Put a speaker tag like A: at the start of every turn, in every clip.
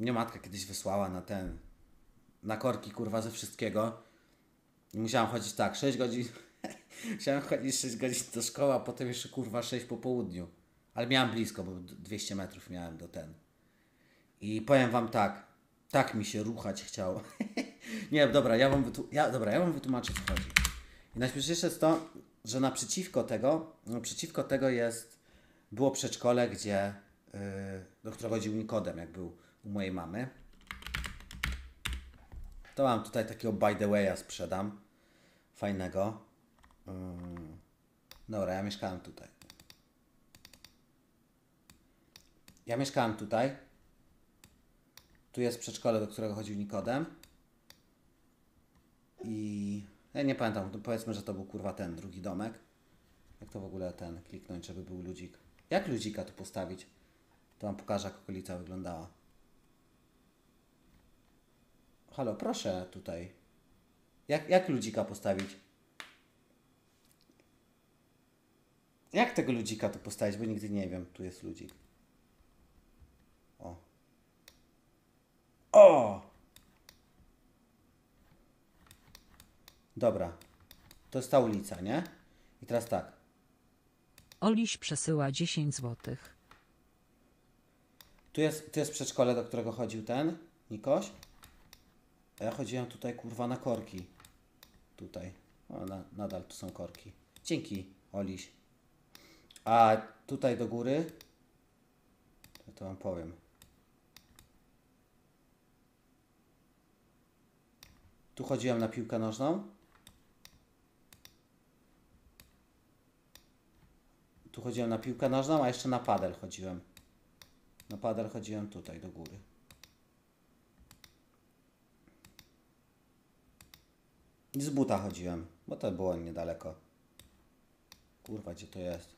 A: Mnie matka kiedyś wysłała na ten, na korki kurwa ze wszystkiego. I musiałam chodzić tak, 6 godzin, musiałam chodzić 6 godzin do szkoły, a potem jeszcze kurwa 6 po południu. Ale miałam blisko, bo 200 metrów miałem do ten. I powiem wam tak, tak mi się ruchać chciało. Nie, dobra, ja wam, ja, dobra, ja wam wytłumaczę co chodzi. I najśmieszniejsze jest to, że naprzeciwko tego, naprzeciwko no, tego jest, było przedszkole, gdzie, yy, do którego chodził Nikodem, jak był u mojej mamy. To mam tutaj takiego by the way'a sprzedam. Fajnego. Mm. Dobra, ja mieszkałem tutaj. Ja mieszkałem tutaj. Tu jest przedszkole, do którego chodził Nikodem. I... Ja nie pamiętam, powiedzmy, że to był kurwa ten drugi domek. Jak to w ogóle ten kliknąć, żeby był ludzik? Jak ludzika tu postawić? To Wam pokażę, jak okolica wyglądała. Halo, proszę tutaj. Jak, jak ludzika postawić? Jak tego ludzika tu postawić, bo nigdy nie wiem. Tu jest ludzik. O. O! Dobra. To jest ta ulica, nie? I teraz tak. Oliś przesyła 10 złotych. Tu jest, tu jest przedszkole, do którego chodził ten Nikoś. A ja chodziłem tutaj kurwa na korki. Tutaj. O, na, nadal tu są korki. Dzięki, Oliś. A tutaj do góry? To, to wam powiem. Tu chodziłem na piłkę nożną. Tu chodziłem na piłkę nożną, a jeszcze na padel chodziłem. Na padel chodziłem tutaj do góry. I z buta chodziłem, bo to było niedaleko. Kurwa, gdzie to jest?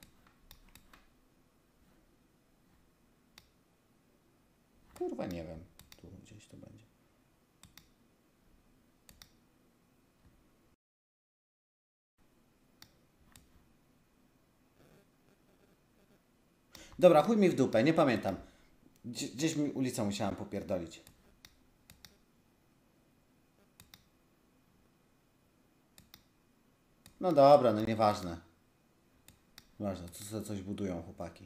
A: Kurwa, nie wiem. Tu gdzieś to będzie. Dobra, chuj mi w dupę, nie pamiętam. Gdzieś mi ulicę musiałem popierdolić. No dobra, no nieważne. Ważne, co coś budują chłopaki.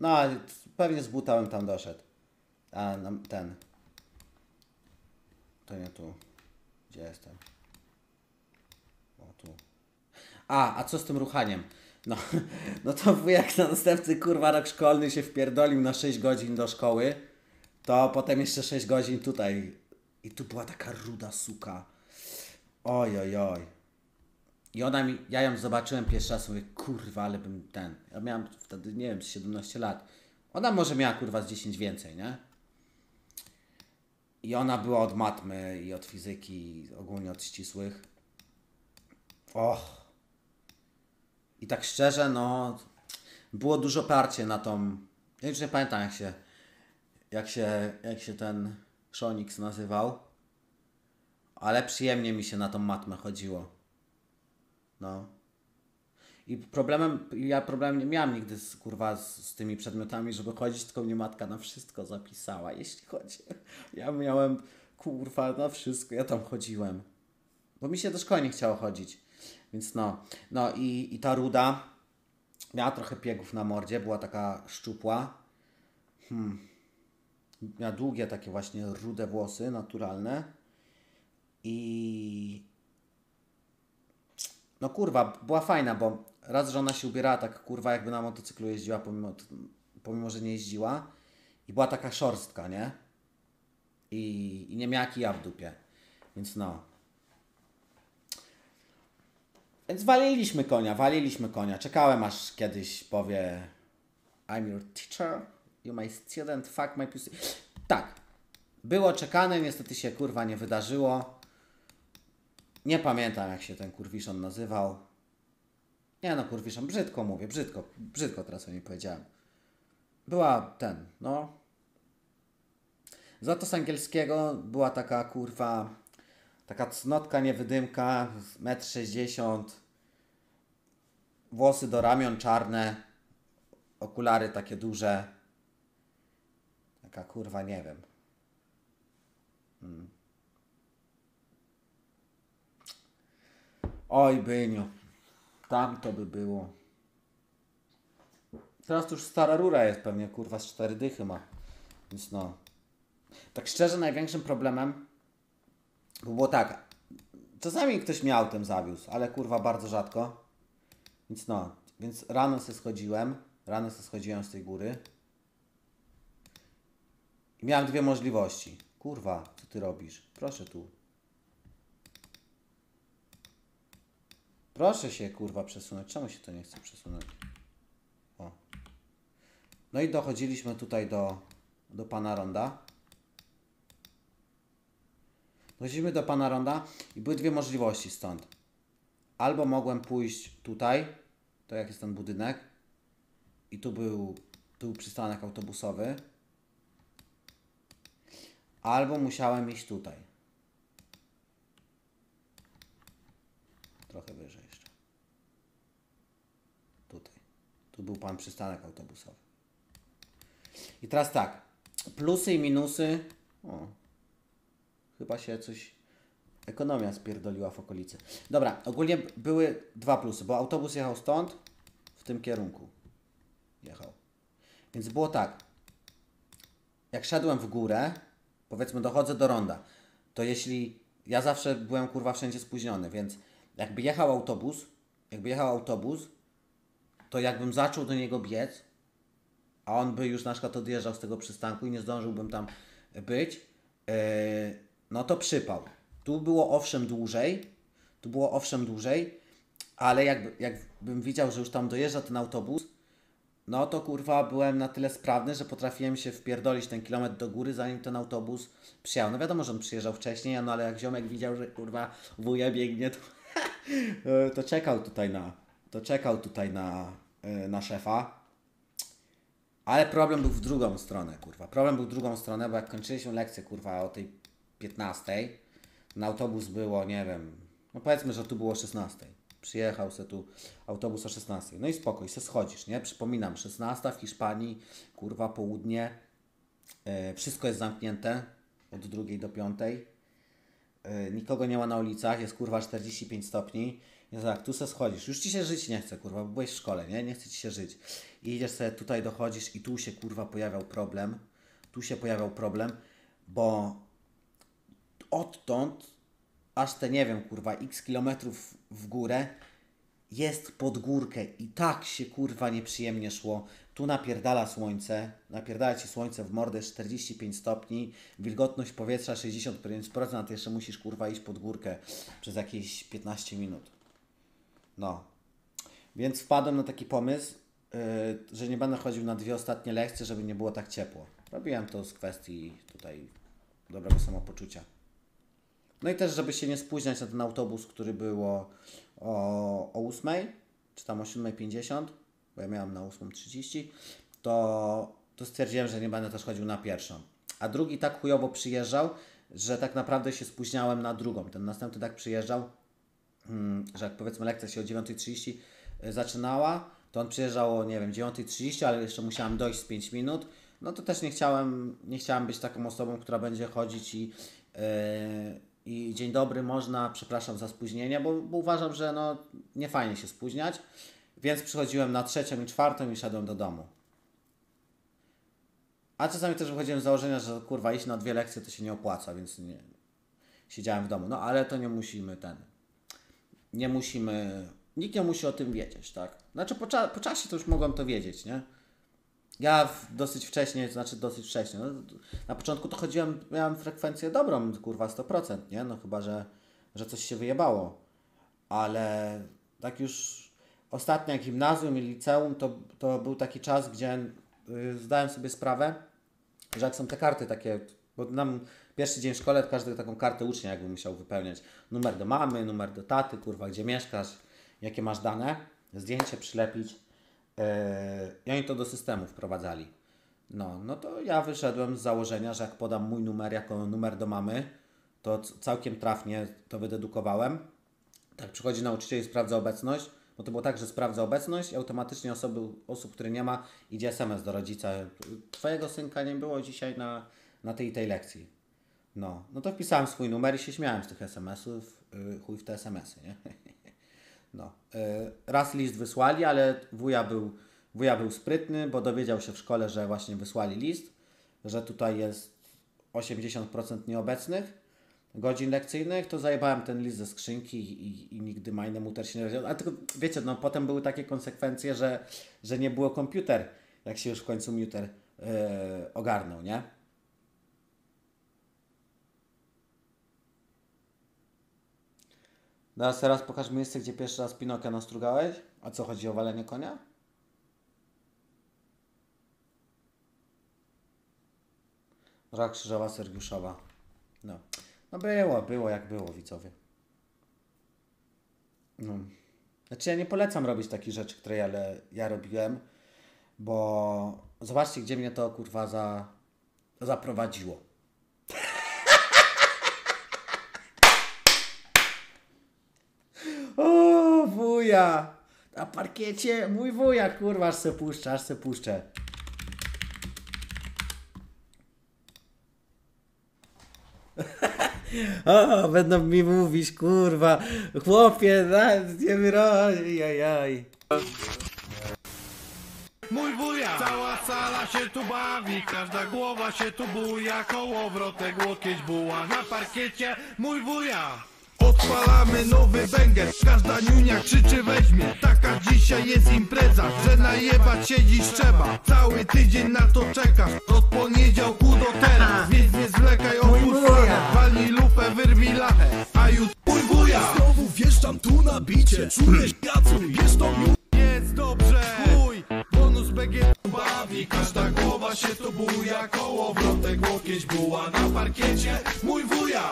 A: No, pewnie z butałem tam doszedł. A, no, ten. To nie tu. Gdzie jestem? O, tu. A, a co z tym ruchaniem? No, no to jak na następcy kurwa rok szkolny się wpierdolił na 6 godzin do szkoły, to potem jeszcze 6 godzin tutaj. I tu była taka ruda suka. Oj, oj, oj. I ona mi, ja ją zobaczyłem pierwszy raz, mówię, kurwa, ale bym ten. Ja miałem wtedy, nie wiem, 17 lat. Ona może miała kurwa z 10 więcej, nie? I ona była od matmy i od fizyki, i ogólnie od ścisłych. Och. I tak szczerze, no, było dużo parcie na tą. Ja już nie pamiętam, jak się, jak się, jak się ten Szonix nazywał, ale przyjemnie mi się na tą matmę chodziło. No. I problemem, ja problem nie miałam nigdy z, kurwa z, z tymi przedmiotami, żeby chodzić, tylko mnie matka na wszystko zapisała, jeśli chodzi. Ja miałem kurwa na wszystko, ja tam chodziłem. Bo mi się do szkoły nie chciało chodzić. Więc no, no i, i ta ruda miała trochę piegów na mordzie, była taka szczupła. Hmm. Miała długie takie właśnie rude włosy, naturalne. I, no kurwa, była fajna, bo raz że ona się ubierała tak kurwa, jakby na motocyklu jeździła, pomimo, pomimo że nie jeździła. I była taka szorstka, nie? I, i nie miała kija w dupie. Więc no. Więc waliliśmy konia, waliliśmy konia. Czekałem aż kiedyś powie I'm your teacher, you my student, fuck my pussy. Tak. Było czekane, niestety się kurwa nie wydarzyło. Nie pamiętam, jak się ten kurwiszon nazywał. Nie no, kurwiszon, brzydko mówię, brzydko, brzydko teraz o niej powiedziałem. Była ten, no... Za to z angielskiego była taka kurwa, taka cnotka niewydymka, 1,60 m, włosy do ramion czarne, okulary takie duże. Taka kurwa, nie wiem. Hmm. Oj, byniu, to by było. Teraz to już stara rura jest pewnie, kurwa, z cztery dychy ma. Więc no. Tak szczerze, największym problemem bo było tak. Czasami ktoś miał tym zawiózł, ale kurwa bardzo rzadko. Więc no, więc rano se schodziłem. Rano se schodziłem z tej góry. I miałem dwie możliwości. Kurwa, co ty robisz? Proszę tu, Proszę się kurwa przesunąć. Czemu się to nie chce przesunąć? O. No i dochodziliśmy tutaj do, do pana Ronda. Dochodzimy do pana Ronda i były dwie możliwości stąd. Albo mogłem pójść tutaj, to jak jest ten budynek, i tu był, tu był przystanek autobusowy, albo musiałem iść tutaj. trochę wyżej jeszcze. Tutaj. Tu był pan przystanek autobusowy. I teraz tak. Plusy i minusy. O. Chyba się coś ekonomia spierdoliła w okolicy. Dobra, ogólnie były dwa plusy, bo autobus jechał stąd, w tym kierunku jechał. Więc było tak, jak szedłem w górę, powiedzmy dochodzę do ronda, to jeśli, ja zawsze byłem kurwa wszędzie spóźniony, więc jakby jechał autobus, jakby jechał autobus, to jakbym zaczął do niego biec, a on by już na przykład odjeżdżał z tego przystanku i nie zdążyłbym tam być, yy, no to przypał. Tu było owszem dłużej, tu było owszem dłużej, ale jakby, jakbym widział, że już tam dojeżdża ten autobus, no to kurwa byłem na tyle sprawny, że potrafiłem się wpierdolić ten kilometr do góry, zanim ten autobus przyjechał. No wiadomo, że on przyjeżdżał wcześniej, no ale jak ziomek widział, że kurwa wuje biegnie, to E, to czekał tutaj na, to czekał tutaj na, e, na szefa. Ale problem był w drugą stronę, kurwa. Problem był w drugą stronę, bo jak kończyliśmy lekcję, kurwa, o tej 15, na autobus było, nie wiem, no powiedzmy, że tu było 16. Przyjechał se tu autobus o 16. No i spokój, se schodzisz, nie? Przypominam, 16 w Hiszpanii, kurwa, południe. Yy, wszystko jest zamknięte od drugiej do piątej. E, nikogo nie ma na ulicach, jest kurwa 45 stopni. I tak, tu se schodzisz, już ci się żyć nie chce, kurwa, bo byłeś w szkole, nie? Nie chce ci się żyć. I idziesz sobie tutaj, dochodzisz i tu się kurwa pojawiał problem. Tu się pojawiał problem, bo odtąd aż te, nie wiem, kurwa, x kilometrów w górę jest pod górkę i tak się kurwa nieprzyjemnie szło. Tu napierdala słońce, napierdala ci słońce w mordę 45 stopni, wilgotność powietrza 65%, jeszcze musisz kurwa iść pod górkę przez jakieś 15 minut. No. Więc wpadłem na taki pomysł, yy, że nie będę chodził na dwie ostatnie lekcje, żeby nie było tak ciepło. Robiłem to z kwestii tutaj dobrego samopoczucia. No i też, żeby się nie spóźniać na ten autobus, który było o, o 8 czy tam o 7.50, bo ja miałam na 8.30, to, to stwierdziłem, że nie będę też chodził na pierwszą. A drugi tak chujowo przyjeżdżał, że tak naprawdę się spóźniałem na drugą. Ten następny tak przyjeżdżał, hmm, że jak powiedzmy lekcja się o 9.30 y, zaczynała, to on przyjeżdżał o, nie wiem, 9.30, ale jeszcze musiałem dojść z 5 minut. No to też nie chciałem, nie chciałem być taką osobą, która będzie chodzić i, yy, i dzień dobry, można, przepraszam za spóźnienie, bo, bo uważam, że no, nie fajnie się spóźniać, więc przychodziłem na trzecią i czwartą i szedłem do domu. A czasami też wychodziłem z założenia, że kurwa, iść na dwie lekcje to się nie opłaca, więc nie, siedziałem w domu. No ale to nie musimy ten. Nie musimy. Nikt nie musi o tym wiedzieć, tak? Znaczy po, cza po czasie to już mogłem to wiedzieć, nie? Ja dosyć wcześnie, to znaczy dosyć wcześnie. No, na początku to chodziłem, miałem frekwencję dobrą, kurwa 100%, nie? No chyba, że, że coś się wyjebało. Ale tak już ostatnio gimnazjum i liceum to, to był taki czas, gdzie y, zdałem sobie sprawę, że jak są te karty takie, bo nam pierwszy dzień w szkole każdy taką kartę ucznia jakby musiał wypełniać. Numer do mamy, numer do taty, kurwa, gdzie mieszkasz, jakie masz dane, zdjęcie przylepić E, I oni to do systemu wprowadzali. No, no to ja wyszedłem z założenia, że jak podam mój numer jako numer do mamy, to całkiem trafnie to wydedukowałem. Tak przychodzi nauczyciel i sprawdza obecność, bo to było tak, że sprawdza obecność i automatycznie osoby, osób, które nie ma, idzie SMS do rodzica. Twojego synka nie było dzisiaj na, na tej i tej lekcji. No, no to wpisałem swój numer i się śmiałem z tych SMS-ów. Yy, chuj w te SMS-y, nie? No. E, raz list wysłali, ale wuja był, wuja był sprytny, bo dowiedział się w szkole, że właśnie wysłali list, że tutaj jest 80% nieobecnych godzin lekcyjnych, to zajebałem ten list ze skrzynki i, i, nigdy majnemu też się nie wziął, A tylko, wiecie, no potem były takie konsekwencje, że, że nie było komputer, jak się już w końcu muter yy, ogarnął, nie? Teraz, no teraz pokaż miejsce, gdzie pierwszy raz Pinokia nastrugałeś. A co chodzi o walenie konia? Dra Krzyżowa Sergiuszowa. No. No było, było jak było, widzowie. No. Znaczy ja nie polecam robić takich rzeczy, które ja, le, ja robiłem, bo zobaczcie, gdzie mnie to kurwa za, zaprowadziło. wuja! Na parkiecie mój wuja, kurwa, aż se puszczę, aż se puszczę. o, będą mi mówić, kurwa, chłopie, na, nie wyrobi, jajaj. Mój buja, Cała sala się tu bawi, każda głowa się tu buja, kołowrotek, łokieć buła na parkiecie, mój buja. Odpalamy nowy węgiel, każda niunia krzyczy weźmie Taka dzisiaj jest impreza, że najebać siedzisz trzeba Cały tydzień na to czekasz, od poniedziałku do teraz Więc nie zwlekaj, o fajach, walnij lupę, wyrwij lachę A już mój wuja! Znowu wjeżdżam tu na bicie, czuję jacu, bierz to Jest dobrze, mój bonus BG bawi Każda głowa się tu buja, koło wrotek, łokieć buła Na parkiecie, mój wuja!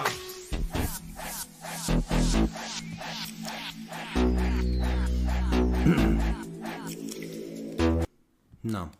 A: no.